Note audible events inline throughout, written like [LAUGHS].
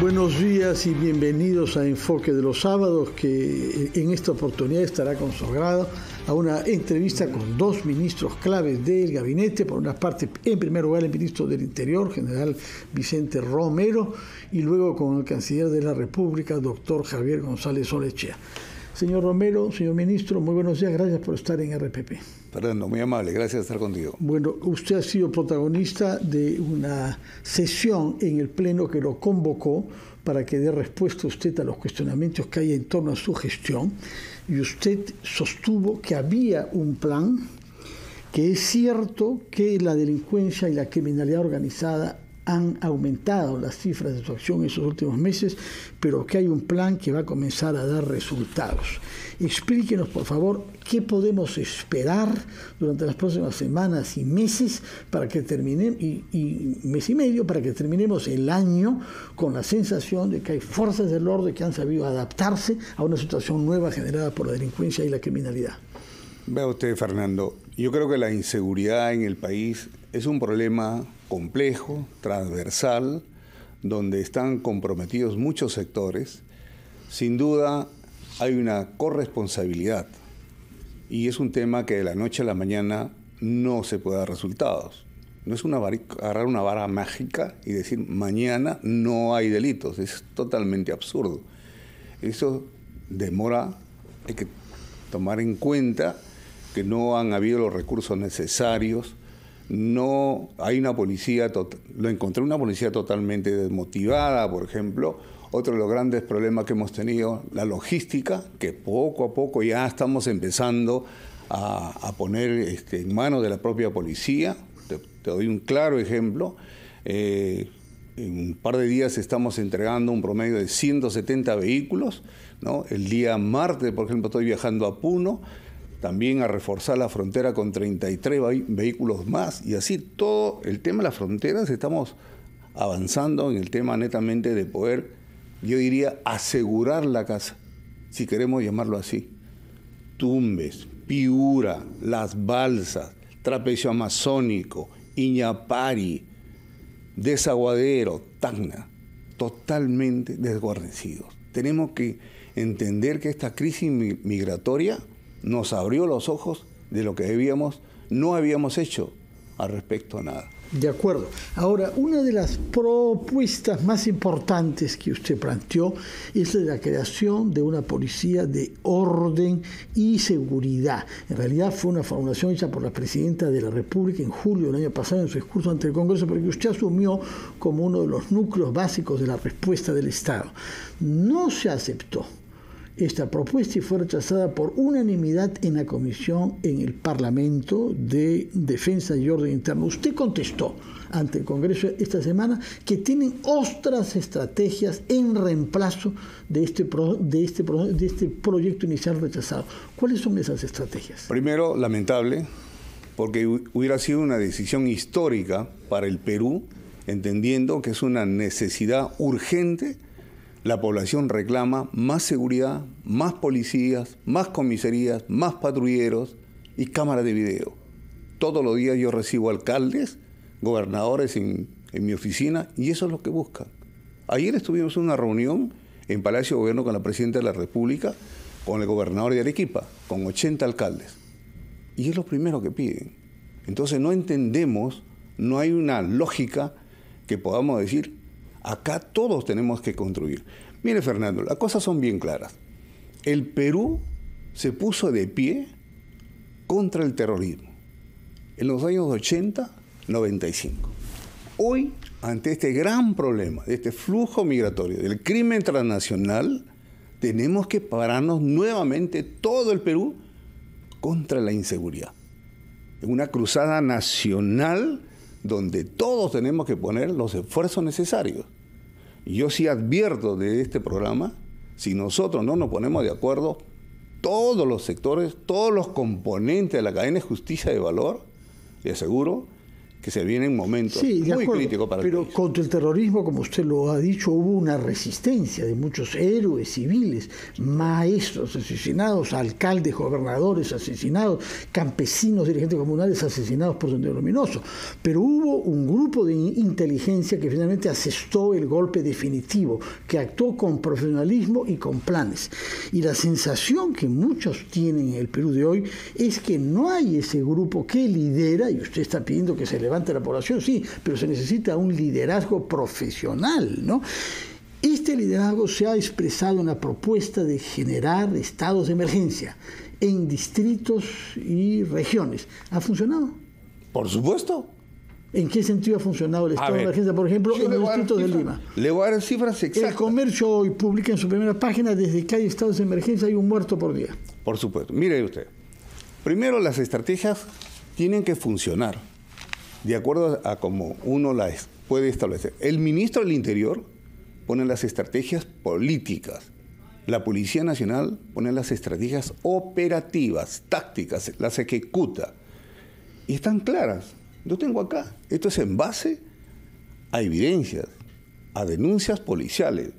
Buenos días y bienvenidos a Enfoque de los Sábados, que en esta oportunidad estará consagrado a una entrevista con dos ministros claves del gabinete. Por una parte, en primer lugar, el ministro del Interior, general Vicente Romero, y luego con el canciller de la República, doctor Javier González Olechea. Señor Romero, señor ministro, muy buenos días, gracias por estar en RPP. Perdón, muy amable, gracias por estar contigo. Bueno, usted ha sido protagonista de una sesión en el Pleno que lo convocó para que dé respuesta usted a los cuestionamientos que hay en torno a su gestión y usted sostuvo que había un plan, que es cierto que la delincuencia y la criminalidad organizada han aumentado las cifras de acción en esos últimos meses, pero que hay un plan que va a comenzar a dar resultados. Explíquenos, por favor, qué podemos esperar durante las próximas semanas y meses para que terminemos y mes y medio para que terminemos el año con la sensación de que hay fuerzas del orden que han sabido adaptarse a una situación nueva generada por la delincuencia y la criminalidad. Vea usted, Fernando, yo creo que la inseguridad en el país es un problema complejo, transversal, donde están comprometidos muchos sectores, sin duda hay una corresponsabilidad y es un tema que de la noche a la mañana no se puede dar resultados. No es una agarrar una vara mágica y decir mañana no hay delitos, es totalmente absurdo. Eso demora, hay que tomar en cuenta que no han habido los recursos necesarios no hay una policía, lo encontré una policía totalmente desmotivada, por ejemplo. Otro de los grandes problemas que hemos tenido, la logística, que poco a poco ya estamos empezando a, poner este, en manos de la propia policía. Te, doy un claro ejemplo. Eh, en un par de días estamos entregando un promedio de 170 vehículos. ¿no? El día martes, por ejemplo, estoy viajando a Puno también a reforzar la frontera con 33 vehículos más y así todo el tema de las fronteras estamos avanzando en el tema netamente de poder, yo diría, asegurar la casa, si queremos llamarlo así. Tumbes, Piura, Las Balsas, Trapecio Amazónico, Iñapari, Desaguadero, Tacna, totalmente desguarnecidos. Tenemos que entender que esta crisis migratoria nos abrió los ojos de lo que debíamos, no habíamos hecho al respecto a nada. De acuerdo. Ahora, una de las propuestas más importantes que usted planteó es la creación de una policía de orden y seguridad. En realidad fue una formulación hecha por la presidenta de la República en julio del año pasado en su discurso ante el Congreso, pero que usted asumió como uno de los núcleos básicos de la respuesta del Estado. No se aceptó esta propuesta fue rechazada por unanimidad en la Comisión en el Parlamento de Defensa y Orden Interno. Usted contestó ante el Congreso esta semana que tienen otras estrategias en reemplazo de este, de este, de este proyecto inicial rechazado. ¿Cuáles son esas estrategias? Primero, lamentable, porque hubiera sido una decisión histórica para el Perú, entendiendo que es una necesidad urgente la población reclama más seguridad, más policías, más comisarías, más patrulleros y cámaras de video. Todos los días yo recibo alcaldes, gobernadores en, mi oficina y eso es lo que buscan. Ayer estuvimos en una reunión en Palacio de Gobierno con la Presidenta de la República, con el gobernador de Arequipa, con 80 alcaldes. Y es lo primero que piden. Entonces no entendemos, no hay una lógica que podamos decir, Acá todos tenemos que construir. Mire Fernando, las cosas son bien claras. El Perú se puso de pie contra el terrorismo en los años 80, 95. Hoy, ante este gran problema, de este flujo migratorio, del crimen transnacional, tenemos que pararnos nuevamente todo el Perú contra la inseguridad. En una cruzada nacional donde todos tenemos que poner los esfuerzos necesarios. Yo sí advierto de este programa, si nosotros no nos ponemos de acuerdo, todos los sectores, todos los componentes de la cadena de justicia de valor, de aseguro que se en momentos momento muy crítico críticos para Pero contra el terrorismo, como usted lo ha dicho, hubo una resistencia de muchos héroes civiles, maestros asesinados, alcaldes, gobernadores asesinados, campesinos, dirigentes comunales asesinados por sendero luminoso. Pero hubo un grupo de inteligencia que finalmente asestó el golpe definitivo, que actuó con profesionalismo y con planes. Y la sensación que muchos tienen en el Perú de hoy es que no hay ese grupo que lidera, y usted está pidiendo que se le levante la población, sí, pero se necesita un liderazgo profesional, ¿no? Este liderazgo se ha expresado en la propuesta de generar estados de emergencia en distritos y regiones. ¿Ha funcionado? Por supuesto. ¿En qué sentido ha funcionado el estado de emergencia, por ejemplo, en el distrito de Lima? Le voy a dar cifras exactas. El comercio hoy publica en su primera página, desde que hay estados de emergencia hay un muerto por día. Por supuesto. Mire usted, primero las estrategias tienen que funcionar de acuerdo a, cómo uno las puede establecer. El ministro del Interior pone las estrategias políticas. La Policía Nacional pone las estrategias operativas, tácticas, las ejecuta. Y están claras. Yo tengo acá. Esto es en base a evidencias, a denuncias policiales.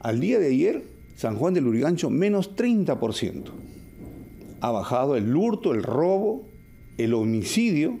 Al día de ayer, San Juan del Urigancho, menos 30%. Ha bajado el hurto, el robo, el homicidio,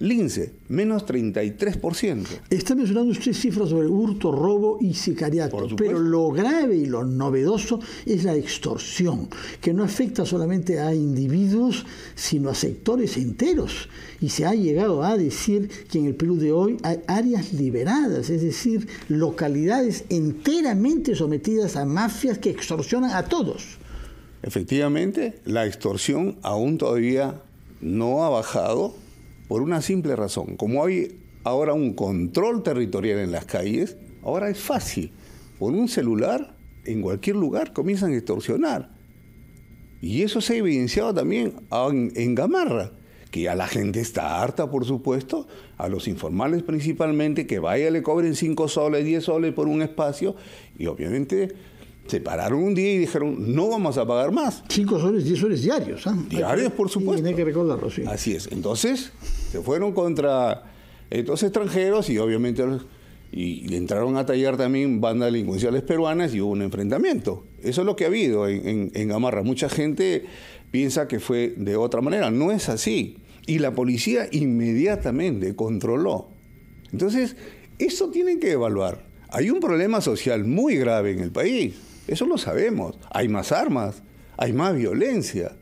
Lince, menos 33%. Está mencionando usted cifras sobre hurto, robo y sicariato, pero lo grave y lo novedoso es la extorsión, que no afecta solamente a individuos, sino a sectores enteros. Y se ha llegado a decir que en el Perú de hoy hay áreas liberadas, es decir, localidades enteramente sometidas a mafias que extorsionan a todos. Efectivamente, la extorsión aún todavía no ha bajado por una simple razón, como hay ahora un control territorial en las calles, ahora es fácil. Por un celular, en cualquier lugar, comienzan a extorsionar. Y eso se ha evidenciado también en, Gamarra, que a la gente está harta, por supuesto, a los informales principalmente, que vaya le cobren 5 soles, 10 soles por un espacio, y obviamente se pararon un día y dijeron, no vamos a pagar más. cinco soles, diez soles diarios. ¿ah? Diarios, por supuesto. Tiene que recordarlo, sí. Así es. Entonces, se fueron contra estos extranjeros y obviamente y entraron a tallar también bandas delincuenciales peruanas y hubo un enfrentamiento. Eso es lo que ha habido en, en Gamarra. Mucha gente piensa que fue de otra manera. No es así. Y la policía inmediatamente controló. Entonces, eso tienen que evaluar. Hay un problema social muy grave en el país. Eso lo sabemos. Hay más armas, hay más violencia.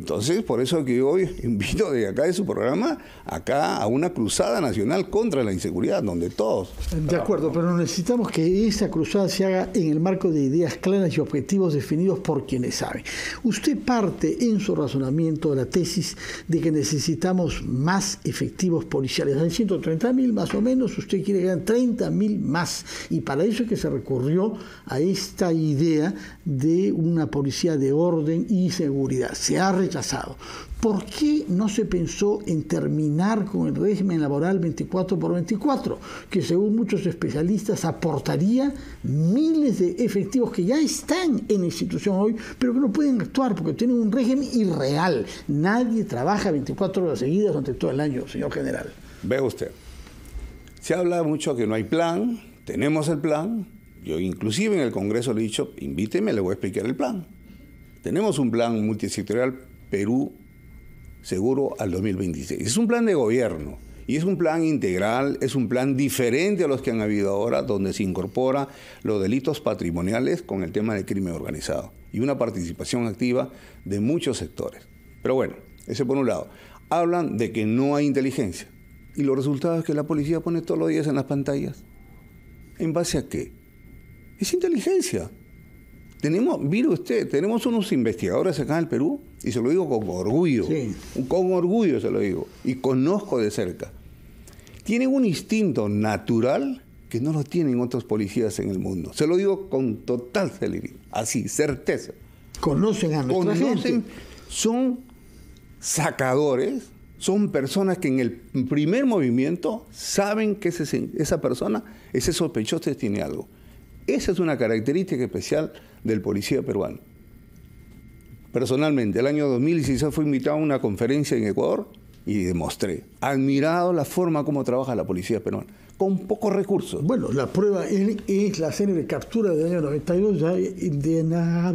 Entonces, por eso que hoy [LAUGHS] invito de acá de su programa, acá a una cruzada nacional contra la inseguridad, donde todos... De acuerdo, pero necesitamos que esa cruzada se haga en el marco de ideas claras y objetivos definidos por quienes saben. Usted parte en su razonamiento de la tesis de que necesitamos más efectivos policiales. Hay 130 mil más o menos, usted quiere ganar 30 mil más. Y para eso es que se recurrió a esta idea de una policía de orden y seguridad. Se ha ¿Por qué no se pensó en terminar con el régimen laboral 24 por 24, que según muchos especialistas aportaría miles de efectivos que ya están en institución hoy, pero que no pueden actuar porque tienen un régimen irreal? Nadie trabaja 24 horas seguidas durante todo el año, señor general. Ve usted, se habla mucho que no hay plan, tenemos el plan, yo inclusive en el Congreso le he dicho, invíteme, le voy a explicar el plan. Tenemos un plan multisectorial Perú seguro al 2026. Es un plan de gobierno y es un plan integral, es un plan diferente a los que han habido ahora, donde se incorpora los delitos patrimoniales con el tema del crimen organizado y una participación activa de muchos sectores. Pero bueno, ese por un lado. Hablan de que no hay inteligencia y los resultados que la policía pone todos los días en las pantallas. ¿En base a qué? Es inteligencia. Tenemos, mire usted, tenemos unos investigadores acá en el Perú y se lo digo con orgullo. Con orgullo se lo digo. Y conozco de cerca. Tienen un instinto natural que no lo tienen otros policías en el mundo. Se lo digo con total celeridad. Así, certeza. Conocen a nuestra son sacadores, son personas que en el primer movimiento saben que esa persona, ese sospechoso tiene algo. Esa es una característica especial del policía peruano Personalmente, el año 2016 fui invitado a una conferencia en Ecuador y demostré, admirado la forma como trabaja la policía peruana, con pocos recursos. Bueno, la prueba es, la serie de captura del año 92 de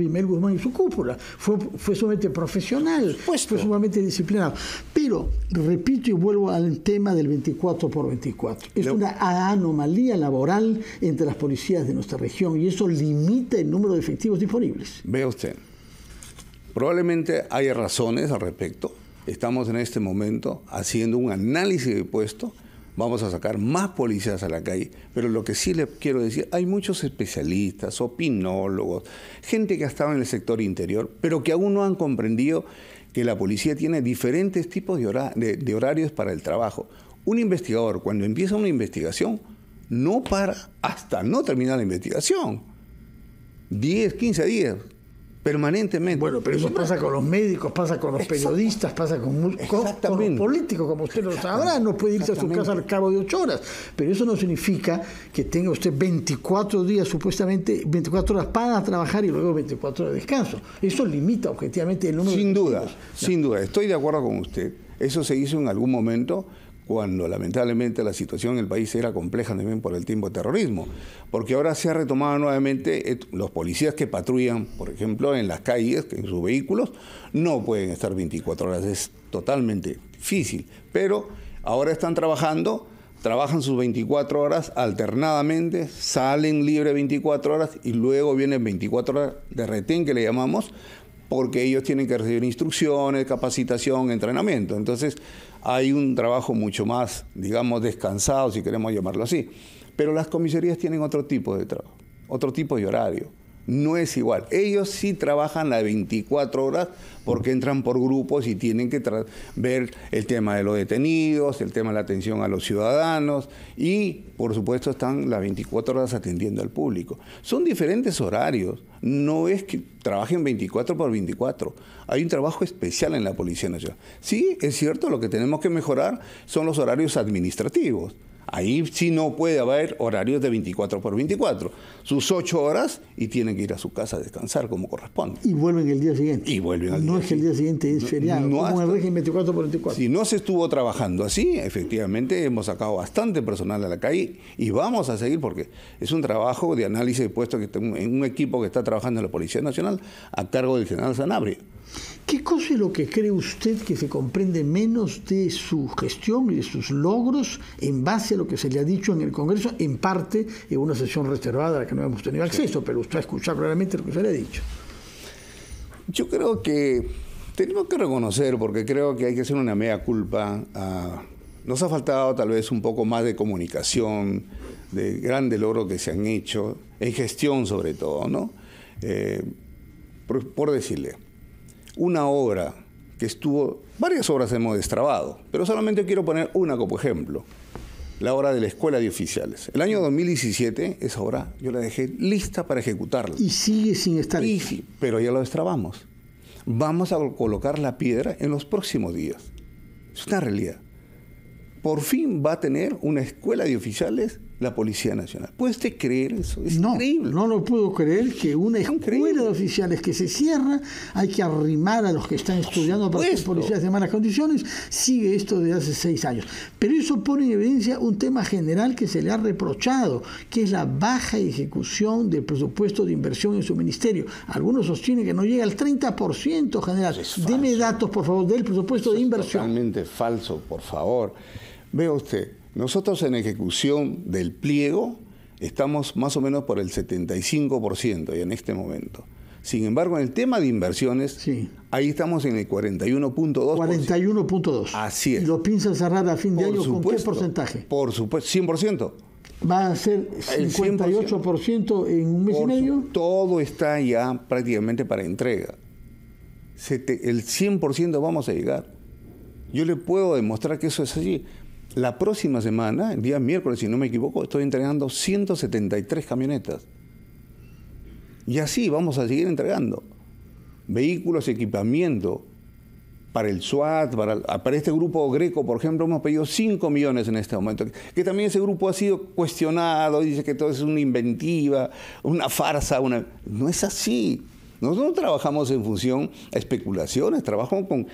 Mel Guzmán y su cúpula. Fue, fue sumamente profesional, fue sumamente disciplinado. Pero, repito y vuelvo al tema del 24 por 24. Es una anomalía laboral entre las policías de nuestra región y eso limita el número de efectivos disponibles. Ve usted. Probablemente haya razones al respecto. Estamos en este momento haciendo un análisis de puesto. Vamos a sacar más policías a la calle. Pero lo que sí le quiero decir, hay muchos especialistas, opinólogos, gente que ha estado en el sector interior, pero que aún no han comprendido que la policía tiene diferentes tipos de, de horarios para el trabajo. Un investigador, cuando empieza una investigación, no para hasta no terminar la investigación. 10, 15 días permanentemente. Bueno, pero eso pasa con los médicos, pasa con los periodistas, pasa con, los políticos, como usted lo sabrá, no puede irse a su casa al cabo de ocho horas. Pero eso no significa que tenga usted 24 días, supuestamente 24 horas para trabajar y luego 24 horas de descanso. Eso limita objetivamente el número sin duda, Sin duda, estoy de acuerdo con usted. Eso se hizo en algún momento cuando lamentablemente la situación en el país era compleja también por el tiempo de terrorismo, porque ahora se ha retomado nuevamente eh, los policías que patrullan, por ejemplo, en las calles, en sus vehículos, no pueden estar 24 horas, es totalmente difícil, pero ahora están trabajando, trabajan sus 24 horas alternadamente, salen libre 24 horas y luego vienen 24 horas de retén que le llamamos, porque ellos tienen que recibir instrucciones, capacitación, entrenamiento. Entonces, hay un trabajo mucho más, digamos, descansado, si queremos llamarlo así. Pero las comisarías tienen otro tipo de trabajo, otro tipo de horario no es igual. Ellos sí trabajan las 24 horas porque entran por grupos y tienen que ver el tema de los detenidos, el tema de la atención a los ciudadanos y, por supuesto, están las 24 horas atendiendo al público. Son diferentes horarios, no es que trabajen 24 por 24. Hay un trabajo especial en la Policía Nacional. Sí, es cierto, lo que tenemos que mejorar son los horarios administrativos Ahí sí no puede haber horarios de 24 por 24. Sus ocho horas y tienen que ir a su casa a descansar como corresponde. Y vuelven el día siguiente. Y vuelven al No es que el día siguiente es feriado, no, como el régimen 24 por 24. Si no se estuvo trabajando así, efectivamente hemos sacado bastante personal a la calle y vamos a seguir porque es un trabajo de análisis de puesto que en un equipo que está trabajando en la Policía Nacional a cargo del general Sanabria. ¿Qué cosa es lo que cree usted que se comprende menos de su gestión y de sus logros en base a lo que se le ha dicho en el Congreso, en parte en una sesión reservada a la que no hemos tenido acceso, pero usted ha escuchado claramente lo que se le ha dicho? Yo creo que tenemos que reconocer, porque creo que hay que hacer una media culpa. nos ha faltado tal vez un poco más de comunicación, de grandes logros que se han hecho, en gestión sobre todo, ¿no? Eh, por decirle una obra que estuvo, varias obras hemos destrabado, pero solamente quiero poner una como ejemplo, la obra de la Escuela de Oficiales. El año 2017, esa obra yo la dejé lista para ejecutarla. Y sigue sin estar lista. Pero ya lo destrabamos. Vamos a colocar la piedra en los próximos días. Es una realidad. Por fin va a tener una escuela de oficiales la Policía Nacional. ¿Puede usted creer eso? Es no, No lo puedo creer que una escuela de oficiales que se cierra, hay que arrimar a los que están estudiando para ser policías en malas condiciones, sigue esto desde hace seis años. Pero eso pone en evidencia un tema general que se le ha reprochado, que es la baja ejecución del presupuesto de inversión en su ministerio. Algunos sostienen que no llega al 30% general. Deme datos, por favor, del presupuesto de inversión. totalmente falso, por favor. Vea usted nosotros en ejecución del pliego estamos más o menos por el 75% en este momento. Sin embargo, en el tema de inversiones, ahí estamos en el 41.2. 41.2. Así es. ¿Y lo piensan cerrar a fin de año con qué porcentaje? Por supuesto, 100%. ¿Va a ser 58% en un mes y medio? todo está ya prácticamente para entrega. el 100% vamos a llegar. Yo le puedo demostrar que eso es así. La próxima semana, el día miércoles, si no me equivoco, estoy entregando 173 camionetas. Y así vamos a seguir entregando vehículos, equipamiento para el SWAT, para, este grupo greco, por ejemplo, hemos pedido 5 millones en este momento, que también ese grupo ha sido cuestionado, dice que todo es una inventiva, una farsa, una... No es así. Nosotros no trabajamos en función a especulaciones, trabajamos con,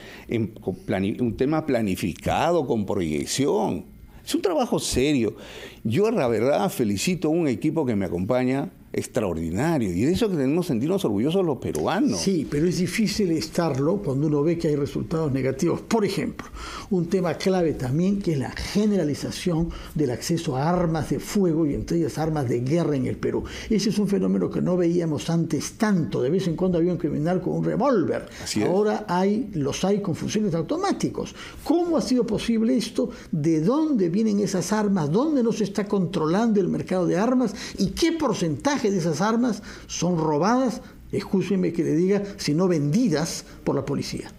un tema planificado, con proyección. Es un trabajo serio. Yo, la verdad, felicito a un equipo que me acompaña, extraordinario. Y de eso que tenemos sentirnos orgullosos los peruanos. Sí, pero es difícil estarlo cuando uno ve que hay resultados negativos. Por ejemplo, un tema clave también que es la generalización del acceso a armas de fuego y entre ellas armas de guerra en el Perú. Ese es un fenómeno que no veíamos antes tanto. De vez en cuando había un criminal con un revólver. Ahora hay, los hay con fusiles automáticos. ¿Cómo ha sido posible esto? ¿De dónde vienen esas armas? ¿Dónde no se está controlando el mercado de armas? ¿Y qué porcentaje que de esas armas son robadas, escúcheme que le diga, sino vendidas por la policía.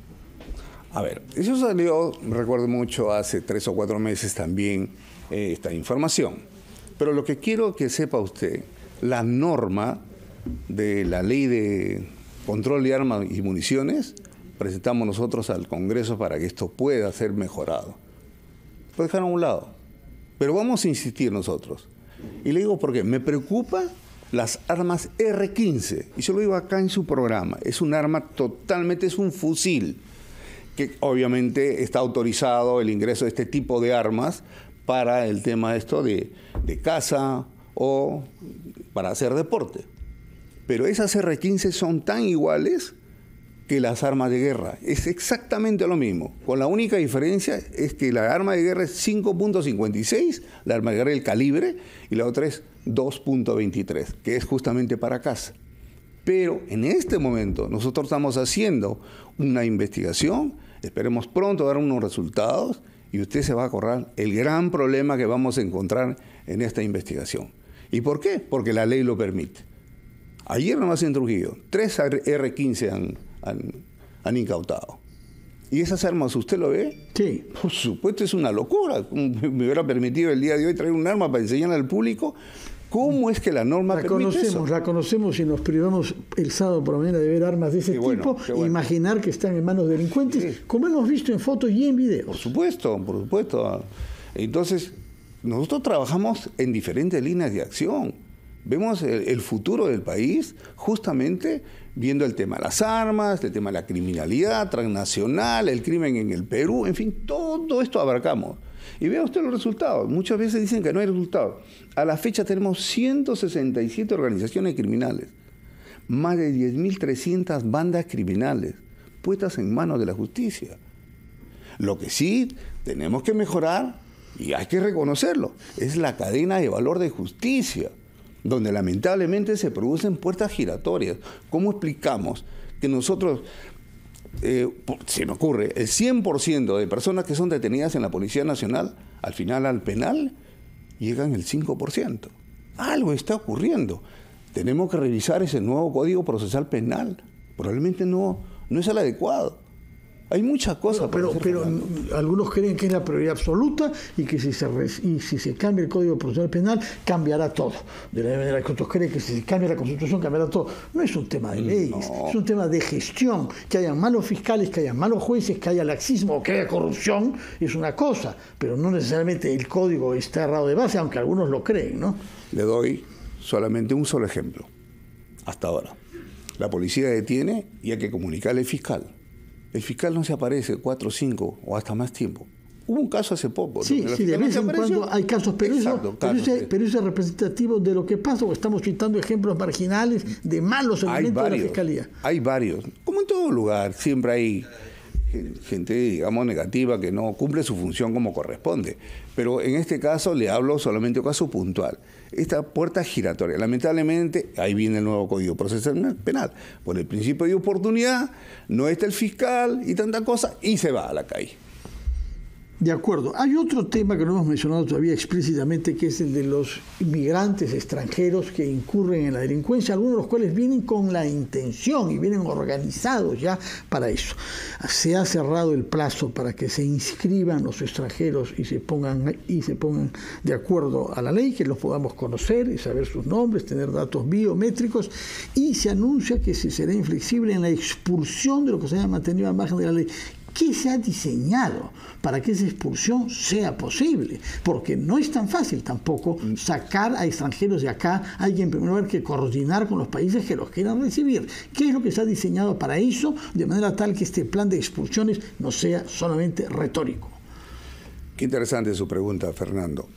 A ver, eso salió, recuerdo mucho, hace tres o cuatro meses también eh, esta información. Pero lo que quiero que sepa usted, la norma de la ley de control de armas y municiones, presentamos nosotros al Congreso para que esto pueda ser mejorado. puede dejar a un lado. Pero vamos a insistir nosotros. Y le digo porque me preocupa las armas R-15. Y se lo digo acá en su programa. Es un arma totalmente, es un fusil, que obviamente está autorizado el ingreso de este tipo de armas para el tema esto de, de caza o para hacer deporte. Pero esas R-15 son tan iguales que las armas de guerra. Es exactamente lo mismo. Con la única diferencia es que la arma de guerra es 5.56, la arma de guerra es el calibre, y la otra es 2.23, que es justamente para casa. Pero en este momento nosotros estamos haciendo una investigación, esperemos pronto dar unos resultados y usted se va a acordar el gran problema que vamos a encontrar en esta investigación. ¿Y por qué? Porque la ley lo permite. Ayer nomás en Trujillo, tres R-15 han, han, han incautado. ¿Y esas armas usted lo ve? Sí. Por supuesto, es una locura. Me hubiera permitido el día de hoy traer un arma para enseñar al público, ¿Cómo es que la norma la conocemos, La conocemos y nos privamos el sábado por la mañana de ver armas de ese tipo imaginar que están en manos delincuentes, como hemos visto en fotos y en videos. Por supuesto, por supuesto. Entonces, nosotros trabajamos en diferentes líneas de acción. Vemos el, el, futuro del país justamente viendo el tema de las armas, el tema de la criminalidad transnacional, el crimen en el Perú, en fin, todo esto abarcamos. Y vea usted los resultados. Muchas veces dicen que no hay resultados. A la fecha tenemos 167 organizaciones criminales, más de 10.300 bandas criminales puestas en manos de la justicia. Lo que sí tenemos que mejorar, y hay que reconocerlo, es la cadena de valor de justicia, donde lamentablemente se producen puertas giratorias. ¿Cómo explicamos que nosotros eh, se me ocurre, el 100% de personas que son detenidas en la Policía Nacional, al final al penal, llegan el 5%. Algo está ocurriendo. Tenemos que revisar ese nuevo Código Procesal Penal. Probablemente no, no es el adecuado. Hay muchas cosas. Pero, pero, algunos creen que es la prioridad absoluta y que si se, si se cambia el Código Procesal Penal, cambiará todo. De la manera que otros creen que si se cambia la Constitución, cambiará todo. No es un tema de mm, leyes, es un tema de gestión. Que haya malos fiscales, que haya malos jueces, que haya laxismo o que haya corrupción, es una cosa. Pero no necesariamente el Código está errado de base, aunque algunos lo creen, ¿no? Le doy solamente un solo ejemplo, hasta ahora. La policía detiene y hay que comunicarle al fiscal el fiscal no se aparece cuatro, cinco o hasta más tiempo. Hubo un caso hace poco. Sí, sí de vez en cuando hay casos, pero, eso, pero, eso es representativo de lo que pasa, o estamos citando ejemplos marginales de malos elementos de la fiscalía. Hay varios. Como en todo lugar, siempre hay gente, digamos, negativa que no cumple su función como corresponde. Pero en este caso le hablo solamente de un caso puntual esta puerta giratoria. Lamentablemente, ahí viene el nuevo Código Procesal Penal. Por el principio de oportunidad, no está el fiscal y tanta cosa, y se va a la calle. De acuerdo. Hay otro tema que no hemos mencionado todavía explícitamente, que es el de los inmigrantes extranjeros que incurren en la delincuencia, algunos de los cuales vienen con la intención y vienen organizados ya para eso. Se ha cerrado el plazo para que se inscriban los extranjeros y se pongan y se pongan de acuerdo a la ley, que los podamos conocer y saber sus nombres, tener datos biométricos, y se anuncia que se será inflexible en la expulsión de lo que se haya mantenido a margen de la ley. ¿Qué se ha diseñado para que esa expulsión sea posible? Porque no es tan fácil tampoco mm. sacar a extranjeros de acá. Hay que, en primer lugar, que coordinar con los países que los quieran recibir. ¿Qué es lo que se ha diseñado para eso? De manera tal que este plan de expulsiones no sea solamente retórico. Qué interesante su pregunta, Fernando.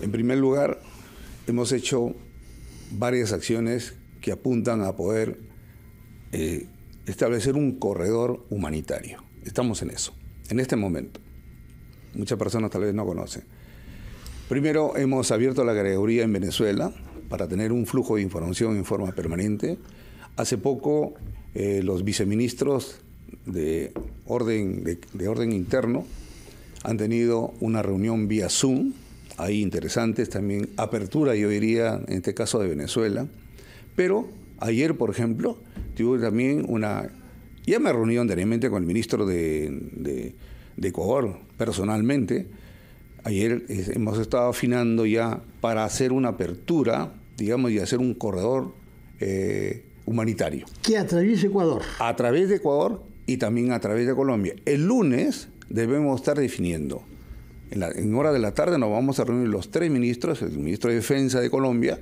En primer lugar, hemos hecho varias acciones que apuntan a poder eh, establecer un corredor humanitario. Estamos en eso, en este momento. Muchas personas tal vez no conocen. Primero, hemos abierto la categoría en Venezuela para tener un flujo de información en forma permanente. Hace poco, eh, los viceministros de orden, de orden interno han tenido una reunión vía Zoom, ahí interesantes, también apertura, yo diría, en este caso de Venezuela. Pero ayer, por ejemplo, tuvo también una ya me reuní anteriormente con el ministro de, Ecuador personalmente. Ayer eh, hemos estado afinando ya para hacer una apertura, digamos, y hacer un corredor eh, humanitario. ¿Que atraviesa Ecuador? A través de Ecuador y también a través de Colombia. El lunes debemos estar definiendo. En, en hora de la tarde nos vamos a reunir los tres ministros, el ministro de Defensa de Colombia,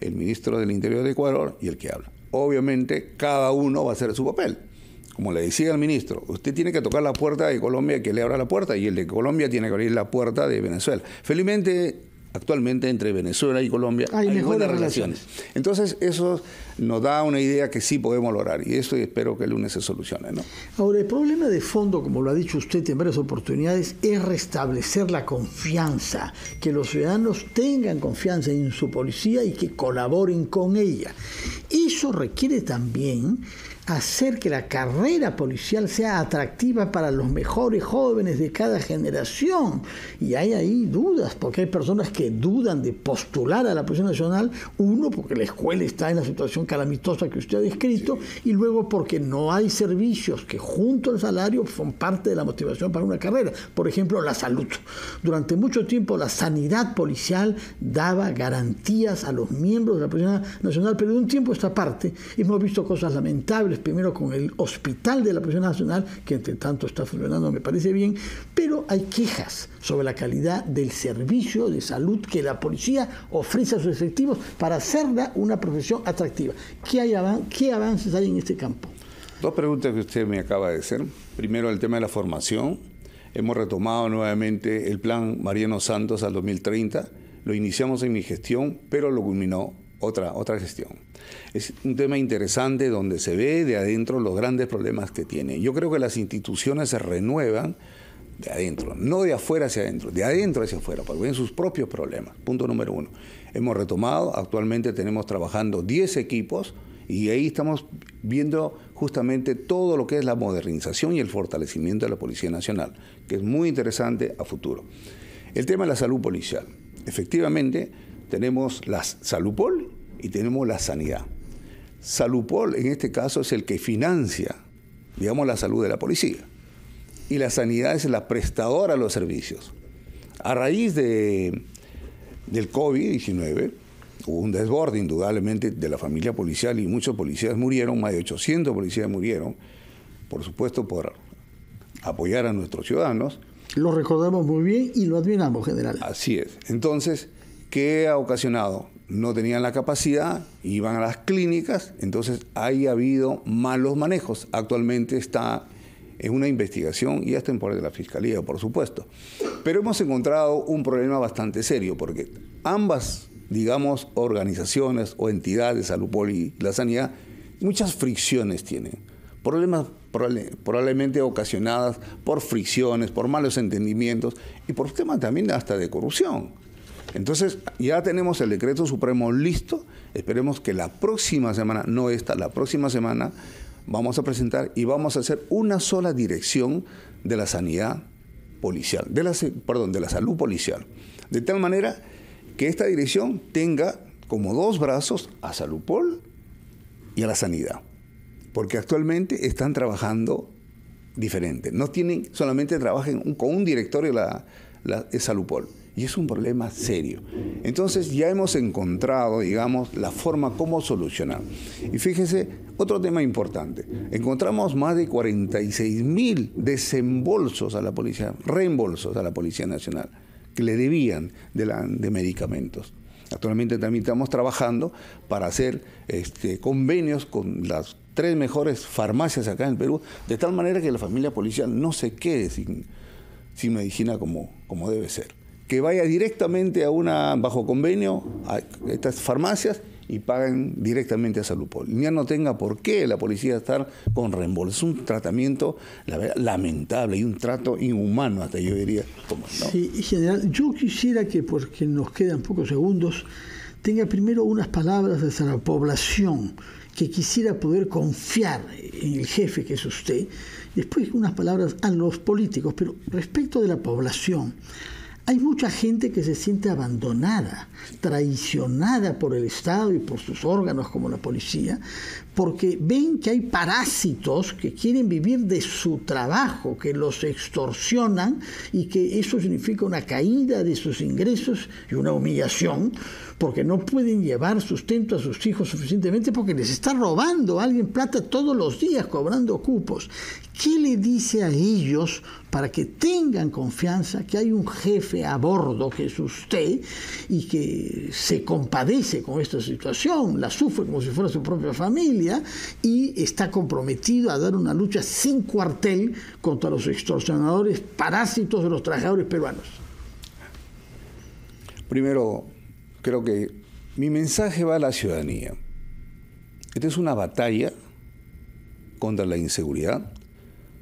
el ministro del Interior de Ecuador y el que habla. Obviamente cada uno va a hacer su papel como le decía el ministro, usted tiene que tocar la puerta de Colombia, que le abra la puerta, y el de Colombia tiene que abrir la puerta de Venezuela. Felizmente, actualmente entre Venezuela y Colombia hay, mejores relaciones. Entonces, eso nos da una idea que sí podemos lograr, y eso espero que el lunes se solucione. Ahora, el problema de fondo, como lo ha dicho usted en varias oportunidades, es restablecer la confianza, que los ciudadanos tengan confianza en su policía y que colaboren con ella. Eso requiere también hacer que la carrera policial sea atractiva para los mejores jóvenes de cada generación. Y hay ahí dudas, porque hay personas que dudan de postular a la Policía Nacional, uno, porque la escuela está en la situación calamitosa que usted ha descrito, y luego porque no hay servicios que junto al salario son parte de la motivación para una carrera. Por ejemplo, la salud. Durante mucho tiempo la sanidad policial daba garantías a los miembros de la Policía Nacional, pero de un tiempo esta parte hemos visto cosas lamentables primero con el hospital de la Policía nacional, que entre tanto está funcionando, me parece bien, pero hay quejas sobre la calidad del servicio de salud que la policía ofrece a sus efectivos para hacerla una profesión atractiva. qué avances hay en este campo? Dos preguntas que usted me acaba de hacer. Primero, el tema de la formación. Hemos retomado nuevamente el plan Mariano Santos al 2030. Lo iniciamos en mi gestión, pero lo culminó otra, otra gestión. Es un tema interesante donde se ve de adentro los grandes problemas que tiene. Yo creo que las instituciones se renuevan de adentro, no de afuera hacia adentro, de adentro hacia afuera, porque ven sus propios problemas. Punto número uno. Hemos retomado, actualmente tenemos trabajando 10 equipos y ahí estamos viendo justamente todo lo que es la modernización y el fortalecimiento de la Policía Nacional, que es muy interesante a futuro. El tema de la salud policial. Efectivamente, tenemos la Salupol y tenemos la sanidad. Salupol en este caso es el que financia, digamos, la salud de la policía. Y la sanidad es la prestadora de los servicios. A raíz de, del COVID-19 hubo un desborde indudablemente de la familia policial y muchos policías murieron, más de 800 policías murieron, por supuesto por apoyar a nuestros ciudadanos. Lo recordamos muy bien y lo admiramos, general. Así es. Entonces, ¿Qué ha ocasionado? No tenían la capacidad, iban a las clínicas, entonces ahí ha habido malos manejos. Actualmente está en una investigación y hasta en por de la Fiscalía, por supuesto. Pero hemos encontrado un problema bastante serio, porque ambas, digamos, organizaciones o entidades, Salud Poli y la Sanidad, muchas fricciones tienen. Problemas probablemente ocasionadas por fricciones, por malos entendimientos y por temas también hasta de corrupción. Entonces, ya tenemos el decreto supremo listo. Esperemos que la próxima semana, no esta, la próxima semana, vamos a presentar y vamos a hacer una sola dirección de la sanidad policial, de la, perdón, de la salud policial. De tal manera que esta dirección tenga como dos brazos a Salupol y a la sanidad. Porque actualmente están trabajando diferente. No tienen, solamente trabajan con un directorio la, la Salupol y es un problema serio. Entonces ya hemos encontrado, digamos, la forma cómo solucionar. Y fíjese, otro tema importante. Encontramos más de 46 mil desembolsos a la policía, reembolsos a la Policía Nacional, que le debían de, la, de medicamentos. Actualmente también estamos trabajando para hacer este, convenios con las tres mejores farmacias acá en Perú, de tal manera que la familia policial no se quede sin, sin medicina como, como debe ser que vaya directamente a una, bajo convenio, a estas farmacias y paguen directamente a Salud Ya no tenga por qué la policía estar con reembolso, ...es un tratamiento la lamentable y un trato inhumano, hasta yo diría. Como, Sí, general, yo quisiera que, porque nos quedan pocos segundos, tenga primero unas palabras hacia la población que quisiera poder confiar en el jefe que es usted, después unas palabras a los políticos, pero respecto de la población, hay mucha gente que se siente abandonada, traicionada por el Estado y por sus órganos como la policía, porque ven que hay parásitos que quieren vivir de su trabajo, que los extorsionan y que eso significa una caída de sus ingresos y una humillación porque no pueden llevar sustento a sus hijos suficientemente porque les está robando alguien plata todos los días cobrando cupos. ¿Qué le dice a ellos para que tengan confianza que hay un jefe a bordo que es usted y que se compadece con esta situación, la sufre como si fuera su propia familia y está comprometido a dar una lucha sin cuartel contra los extorsionadores parásitos de los trabajadores peruanos? Primero, creo que mi mensaje va a la ciudadanía. Esta es una batalla contra la inseguridad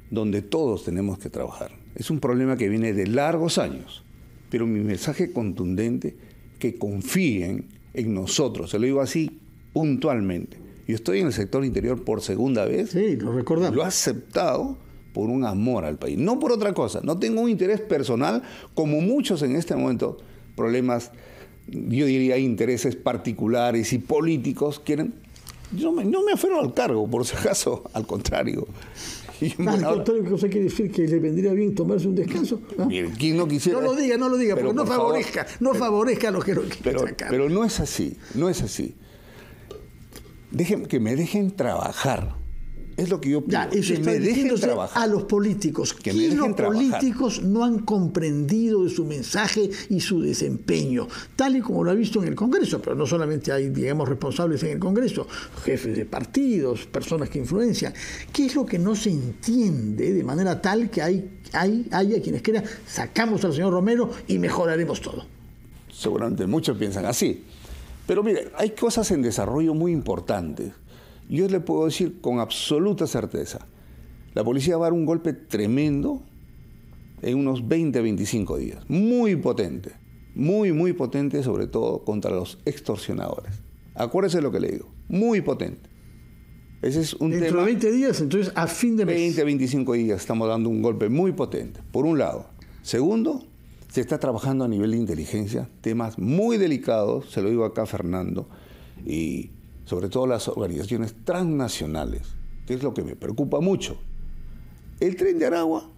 donde todos tenemos que trabajar. Es un problema que viene de largos años, pero mi mensaje contundente que confíen en nosotros, se lo digo así puntualmente. Yo estoy en el sector interior por segunda vez. Sí, lo recordamos. Lo he aceptado por un amor al país, no por otra cosa. No tengo un interés personal como muchos en este momento, problemas yo diría, intereses particulares y políticos quieren... Yo no me aferro al cargo, por si acaso, al contrario. al [LAUGHS] contrario, ah, que usted quiere decir que le vendría bien tomarse un descanso. ¿no? lo diga, no lo diga, no favorezca, no favorezca a los que quieren pero, Pero no es así, no es así. Dejen, que me dejen trabajar. Es lo que yo pido. a los políticos. Que los políticos no han comprendido de su mensaje y su desempeño, tal y como lo ha visto en el Congreso. Pero no solamente hay, digamos, responsables en el Congreso, jefes de partidos, personas que influencian. ¿Qué es lo que no se entiende de manera tal que hay, hay, haya quienes crean, sacamos al señor Romero y mejoraremos todo? Seguramente muchos piensan así. Pero mire, hay cosas en desarrollo muy importantes yo le puedo decir con absoluta certeza, la policía va a dar un golpe tremendo en unos 20, 25 días, muy potente, muy, muy potente sobre todo contra los extorsionadores. Acuérdese lo que le digo, muy potente. Ese es un Dentro de 20 días, entonces a fin de mes. 20, 25 días estamos dando un golpe muy potente, por un lado. Segundo, se está trabajando a nivel de inteligencia, temas muy delicados, se lo digo acá Fernando, y sobre todo las organizaciones transnacionales, que es lo que me preocupa mucho. El tren de Aragua,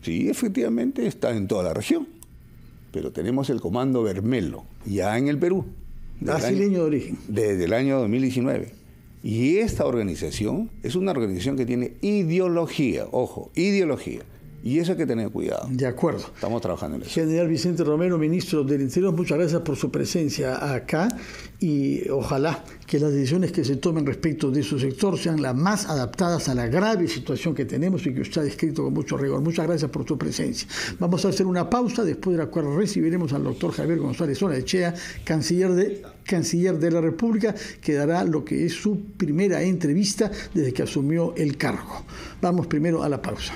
sí, efectivamente está en toda la región, pero tenemos el comando Bermelo, ya en el Perú. Brasileño de origen. Desde el año 2019. Y esta organización es una organización que tiene ideología, ojo, ideología. Y eso hay que tener cuidado. De acuerdo. Estamos trabajando en eso. General Vicente Romero, ministro del Interior, muchas gracias por su presencia acá y ojalá que las decisiones que se tomen respecto de su sector sean las más adaptadas a la grave situación que tenemos y que usted ha descrito con mucho rigor. Muchas gracias por su presencia. Vamos a hacer una pausa, después de la cual recibiremos al doctor Javier González Olaechea, canciller de, canciller de la República, que dará lo que es su primera entrevista desde que asumió el cargo. Vamos primero a la pausa.